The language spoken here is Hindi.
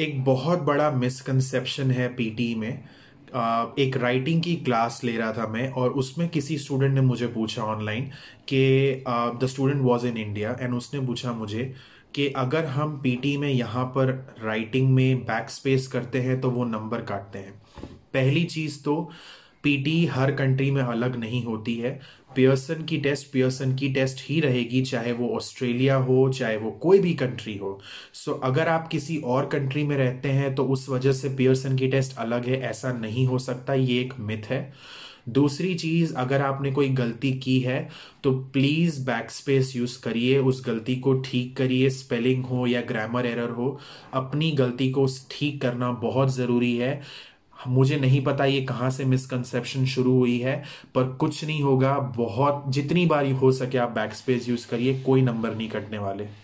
एक बहुत बड़ा मिसकंसेप्शन है पीटी में एक राइटिंग की क्लास ले रहा था मैं और उसमें किसी स्टूडेंट ने मुझे पूछा ऑनलाइन कि the student was in India and उसने पूछा मुझे कि अगर हम पीटी में यहाँ पर राइटिंग में बैक स्पेस करते हैं तो वो नंबर काटते हैं पहली चीज़ तो पीटी हर कंट्री में अलग नहीं होती है पियर्सन की टेस्ट पियर्सन की टेस्ट ही रहेगी चाहे वो ऑस्ट्रेलिया हो चाहे वो कोई भी कंट्री हो सो so, अगर आप किसी और कंट्री में रहते हैं तो उस वजह से पियर्सन की टेस्ट अलग है ऐसा नहीं हो सकता ये एक मिथ है दूसरी चीज़ अगर आपने कोई गलती की है तो प्लीज़ बैक स्पेस यूज़ करिए उस गलती को ठीक करिए स्पेलिंग हो या ग्रामर एरर हो अपनी गलती को ठीक करना बहुत ज़रूरी है मुझे नहीं पता ये कहाँ से मिसकंसेप्शन शुरू हुई है पर कुछ नहीं होगा बहुत जितनी बार हो सके आप बैक स्पेस यूज करिए कोई नंबर नहीं कटने वाले